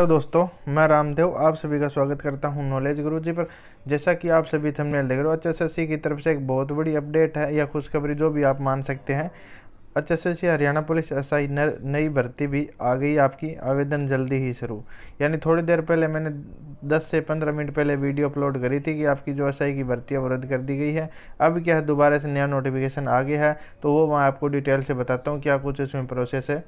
hello दोस्तों मैं रामदेव आप सभी का स्वागत करता हूं नॉलेज गुरु जी पर जैसा कि आप सभी थंबनेल देख रहे हो एच एस एस सी की तरफ से एक बहुत बड़ी अपडेट है या खुशखबरी जो भी आप मान सकते हैं H S S C Haryana police S I नई भर्ती भी आ गई आपकी आवेदन जल्दी ही शुरू यानी थोड़ी देर पहले मैंने दस से पंद्रह मिनट पहले वीडियो अपलोड करी थी कि आपकी जो एस आई की भर्ती है वो रद्द कर दी गई है अब क्या है दोबारा से नया नोटिफिकेशन आ गया है तो वो मैं आपको डिटेल से बताता हूँ क्या कुछ इसमें प्रोसेस है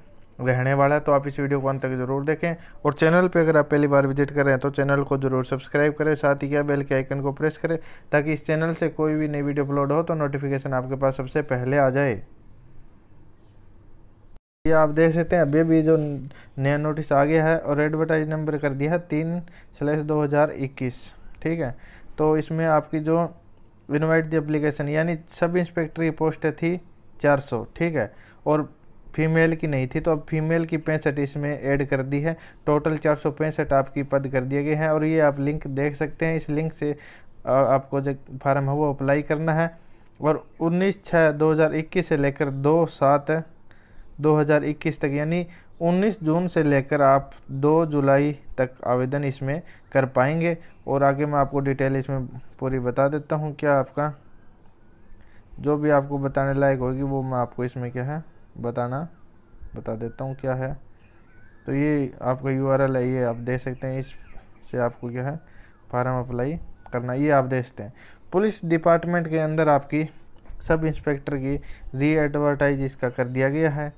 रहने वाला है तो आप इस वीडियो को अंत तक जरूर देखें और चैनल पे अगर आप पहली बार विजिट कर रहे हैं तो चैनल को जरूर सब्सक्राइब करें साथ ही क्या बेल के आइकन को प्रेस करें ताकि इस चैनल से कोई भी नई वीडियो अपलोड हो तो नोटिफिकेशन आपके पास सबसे पहले आ जाए ये आप देख सकते हैं अभी अभी जो नया नोटिस आ गया है और एडवर्टाइज नंबर कर दिया है तीन स्लैश दो हज़ार इक्कीस ठीक है तो इसमें आपकी जो इनवाइट दी एप्लीकेशन यानी सब इंस्पेक्टर की पोस्ट थी चार सौ ठीक है और फीमेल की नहीं थी तो अब फीमेल की पैंसठ इसमें ऐड कर दी है टोटल चार सौ पैंसठ आपकी पद कर दिए गए हैं और ये आप लिंक देख सकते हैं इस लिंक से आपको जो फार्म है वो अप्लाई करना है और उन्नीस छः दो हज़ार इक्कीस से लेकर दो सात दो हज़ार इक्कीस तक यानी उन्नीस जून से लेकर आप दो जुलाई तक आवेदन इसमें कर पाएंगे और आगे मैं आपको डिटेल इसमें पूरी बता देता हूँ क्या आपका जो भी आपको बताने लायक होगी वो मैं आपको इसमें क्या है बताना बता देता हूँ क्या है तो ये आपका यू आर एल है ये आप देख सकते हैं इस से आपको क्या है फार्म अप्लाई करना ये आप सकते हैं पुलिस डिपार्टमेंट के अंदर आपकी सब इंस्पेक्टर की री एडवर्टाइज इसका कर दिया गया है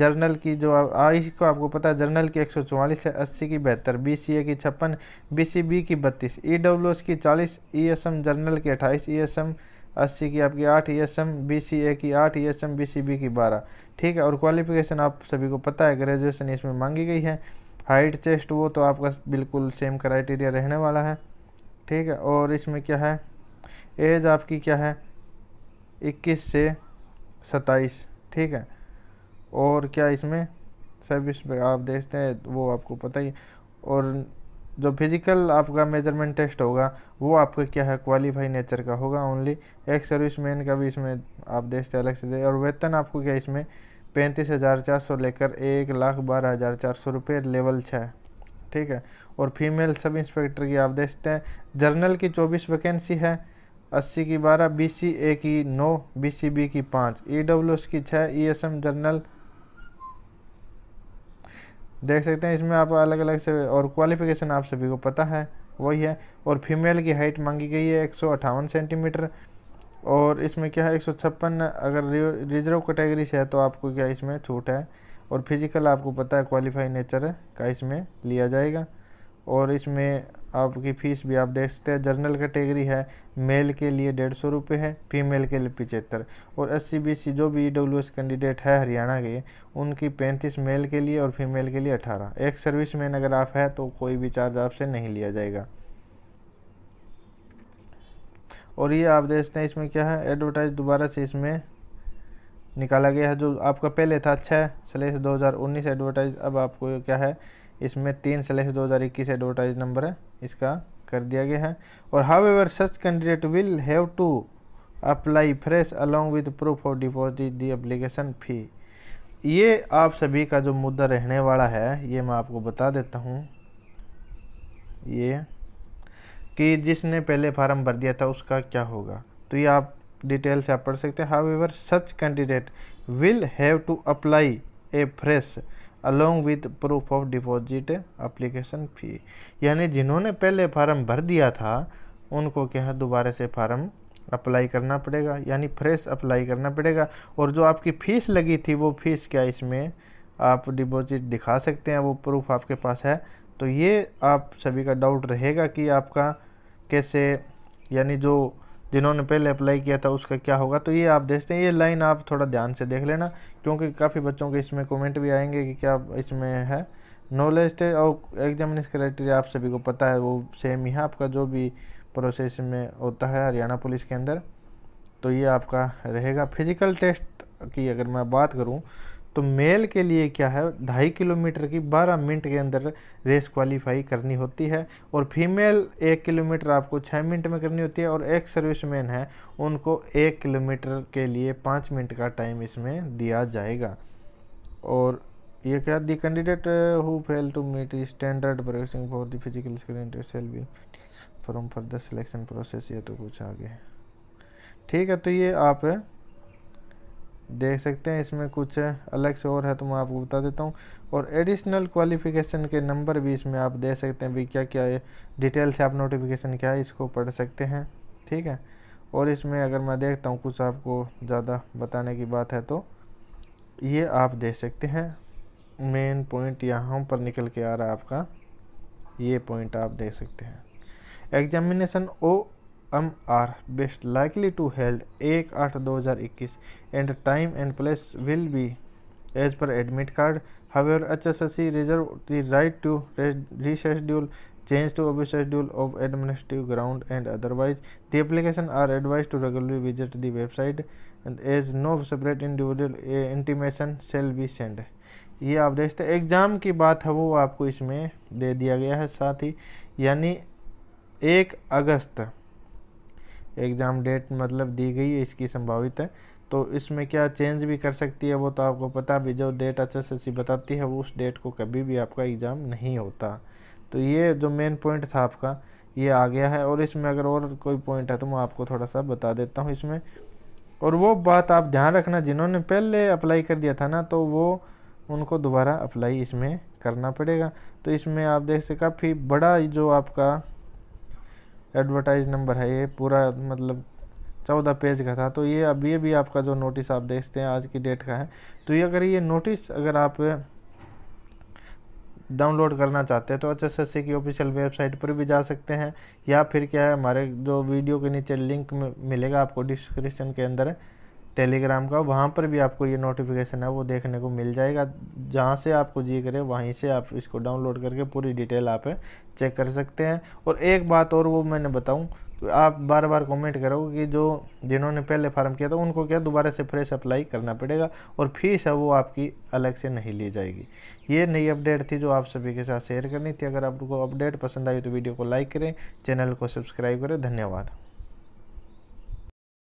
जर्नल की जो आई इसको आपको पता है जर्नल की एक सौ चौवालीस है अस्सी की बहत्तर बी सी ए की छप्पन बी सी बी की बत्तीस ई डब्ल्यू एस की चालीस ई एस एम जर्नल की अट्ठाईस ई एस एम अस्सी की आपकी आठ E S M B C A की आठ E S M B C B की बारह ठीक है और क्वालिफिकेशन आप सभी को पता है ग्रेजुएशन इसमें मांगी गई है हाइट चेस्ट वो तो आपका बिल्कुल सेम क्राइटेरिया रहने वाला है ठीक है और इसमें क्या है एज आपकी क्या है इक्कीस से सताईस ठीक है और क्या इसमें सब इस आप देखते हैं वो आपको पता ही और जो फिज़िकल आपका मेजरमेंट टेस्ट होगा वो आपका क्या है क्वालिफाई नेचर का होगा ओनली एक सर्विस मैन का भी इसमें आप देखते से अलग से दे और वेतन आपको क्या इसमें पैंतीस हज़ार चार सौ लेकर एक लाख बारह हज़ार चार सौ रुपये लेवल छः ठीक है और फीमेल सब इंस्पेक्टर की आप देखते हैं जर्नल की चौबीस वैकेंसी है अस्सी की बारह बी सी ए की नौ बी सी बी की पाँच ई डब्ल्यू एस की छः ई एस एम जर्नल देख सकते हैं इसमें आप अलग अलग से और क्वालिफिकेशन आप सभी को पता है वही है और फीमेल की हाइट मांगी गई है एक सेंटीमीटर और इसमें क्या है एक अगर रिजर्व कैटेगरी से है तो आपको क्या इसमें छूट है और फिजिकल आपको पता है क्वालिफाई नेचर का इसमें लिया जाएगा और इसमें आपकी फ़ीस भी आप देख सकते हैं जर्नल कैटेगरी है मेल के लिए डेढ़ सौ रुपये है फीमेल के लिए पिचहत्तर और एस सी बी सी जो भी ई डब्ल्यू एस कैंडिडेट है हरियाणा के उनकी पैंतीस मेल के लिए और फीमेल के लिए अठारह एक सर्विस मैन अगर आप है तो कोई भी चार्ज आपसे नहीं लिया जाएगा और ये आप देख सकते हैं इसमें क्या है एडवर्टाइज दोबारा से इसमें निकाला गया है जो आपका पहले था अच्छा है हज़ार उन्नीस एडवर्टाइज अब आपको क्या है इसमें तीन सलेस दो हज़ार इक्कीस एडवर्टाइज नंबर है इसका कर दिया गया है और however such candidate will have to apply fresh along with proof of deposit the application fee ये आप सभी का जो मुद्दा रहने वाला है ये मैं आपको बता देता हूँ ये कि जिसने पहले फार्म भर दिया था उसका क्या होगा तो ये आप डिटेल से आप पढ़ सकते हैं however such candidate will have to apply a fresh along with proof of deposit application fee यानी जिन्होंने पहले फार्म भर दिया था उनको क्या है दोबारा से फार्म अप्लाई करना पड़ेगा यानी फ्रेश अप्लाई करना पड़ेगा और जो आपकी फ़ीस लगी थी वो फ़ीस क्या इसमें आप डिपॉजिट दिखा सकते हैं वो प्रूफ आपके पास है तो ये आप सभी का डाउट रहेगा कि आपका कैसे यानी जो जिन्होंने पहले अप्लाई किया था उसका क्या होगा तो ये आप देखते हैं ये लाइन आप थोड़ा ध्यान से देख लेना क्योंकि काफ़ी बच्चों के इसमें कमेंट भी आएंगे कि क्या इसमें है नॉलेज टेस्ट और एग्जामिनेशन क्राइटेरिया आप सभी को पता है वो सेम ही है आपका जो भी प्रोसेस में होता है हरियाणा पुलिस के अंदर तो ये आपका रहेगा फिजिकल टेस्ट की अगर मैं बात करूँ तो मेल के लिए क्या है ढाई किलोमीटर की बारह मिनट के अंदर रेस क्वालिफाई करनी होती है और फीमेल एक किलोमीटर आपको छः मिनट में करनी होती है और एक सर्विसमैन है उनको एक किलोमीटर के लिए पाँच मिनट का टाइम इसमें दिया जाएगा और ये क्या the candidate who fail to meet standard processing for the physical screen shall be for the selection process ये तो कुछ आगे ठीक है तो ये आप देख सकते हैं इसमें कुछ अलग से और है तो मैं आपको बता देता हूँ और एडिशनल क्वालिफिकेशन के नंबर भी इसमें आप दे सकते हैं भी क्या क्या है डिटेल से आप नोटिफिकेशन क्या है इसको पढ़ सकते हैं ठीक है और इसमें अगर मैं देखता हूँ कुछ आपको ज़्यादा बताने की बात है तो ये आप देख सकते हैं मेन पॉइंट यहाँ पर निकल के आ रहा है आपका ये पॉइंट आप देख सकते हैं examination O M R based likely to held एक आठ दो हज़ार इक्कीस and time and place will be as per admit card however H S S C reserve the right to reschedule change to अब schedule of administrative ground and otherwise the application are advise to regularly visit the website and as no separate individual intimation shall be send ये आप देखते हैं exam की बात है वो आपको इसमें दे दिया गया है साथ ही यानी एक अगस्त एग्ज़ाम डेट मतलब दी गई है इसकी संभावित है तो इसमें क्या चेंज भी कर सकती है वो तो आपको पता भी जो डेट अच्छे से सी बताती है वो उस डेट को कभी भी आपका एग्ज़ाम नहीं होता तो ये जो मेन पॉइंट था आपका ये आ गया है और इसमें अगर और कोई पॉइंट है तो मैं आपको थोड़ा सा बता देता हूँ इसमें और वो बात आप ध्यान रखना जिन्होंने पहले अप्लाई कर दिया था ना तो वो उनको दोबारा अप्लाई इसमें करना पड़ेगा तो इसमें आप देख सकते काफ़ी बड़ा जो आपका एडवर्टाइज नंबर है ये पूरा मतलब चौदह पेज का था तो ये अब ये भी आपका जो नोटिस आप देखते हैं आज की डेट का है तो ये अगर ये नोटिस अगर आप डाउनलोड करना चाहते हैं तो एच एस एस सी की ऑफिशियल वेबसाइट पर भी जा सकते हैं या फिर क्या है हमारे जो वीडियो के नीचे लिंक मिलेगा आपको डिस्क्रिप्शन के अंदर टेलीग्राम का वहाँ पर भी आपको ये नोटिफिकेशन है वो देखने को मिल जाएगा जहाँ से आपको जी करे वहीं से आप इसको डाउनलोड करके पूरी डिटेल आप चेक कर सकते हैं और एक बात और वो मैंने बताऊँ आप बार बार कमेंट करोगे कि जो जिन्होंने पहले फार्म किया था उनको क्या दोबारा से फ्रेश अप्लाई करना पड़ेगा और फीस है वो आपकी अलग से नहीं ली जाएगी ये नई अपडेट थी जो आप सभी के साथ शेयर करनी थी अगर आपको अपडेट पसंद आई तो वीडियो को लाइक करें चैनल को सब्सक्राइब करें धन्यवाद